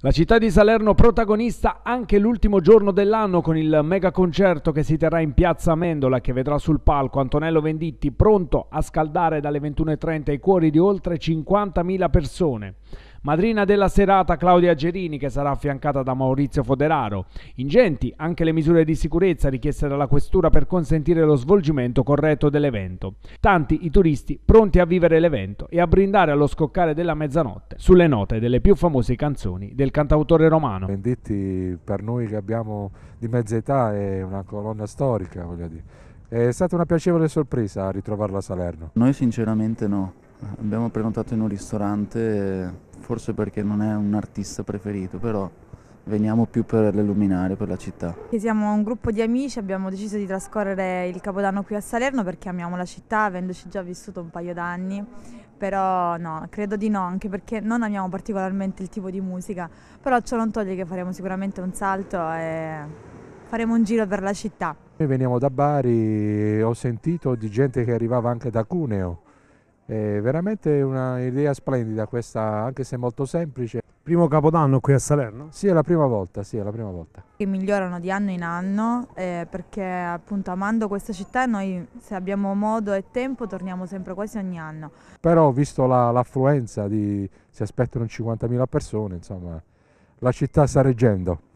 La città di Salerno protagonista anche l'ultimo giorno dell'anno con il mega concerto che si terrà in piazza Mendola che vedrà sul palco Antonello Venditti pronto a scaldare dalle 21.30 i cuori di oltre 50.000 persone. Madrina della serata Claudia Gerini che sarà affiancata da Maurizio Foderaro. Ingenti anche le misure di sicurezza richieste dalla Questura per consentire lo svolgimento corretto dell'evento. Tanti i turisti pronti a vivere l'evento e a brindare allo scoccare della mezzanotte sulle note delle più famose canzoni del cantautore romano. Venditti per noi che abbiamo di mezza età è una colonna storica, voglio dire. È stata una piacevole sorpresa ritrovarla a Salerno. Noi sinceramente no, abbiamo prenotato in un ristorante forse perché non è un artista preferito, però veniamo più per le luminare, per la città. Siamo un gruppo di amici, abbiamo deciso di trascorrere il Capodanno qui a Salerno perché amiamo la città, avendoci già vissuto un paio d'anni, però no, credo di no, anche perché non amiamo particolarmente il tipo di musica, però ciò non toglie che faremo sicuramente un salto e faremo un giro per la città. Noi veniamo da Bari, ho sentito di gente che arrivava anche da Cuneo, è veramente un'idea splendida questa, anche se molto semplice. Primo capodanno qui a Salerno? Sì, è la prima volta, sì, è la prima volta. Che migliorano di anno in anno eh, perché appunto amando questa città noi se abbiamo modo e tempo torniamo sempre quasi ogni anno. Però visto l'affluenza la, di si aspettano 50.000 persone, insomma, la città sta reggendo.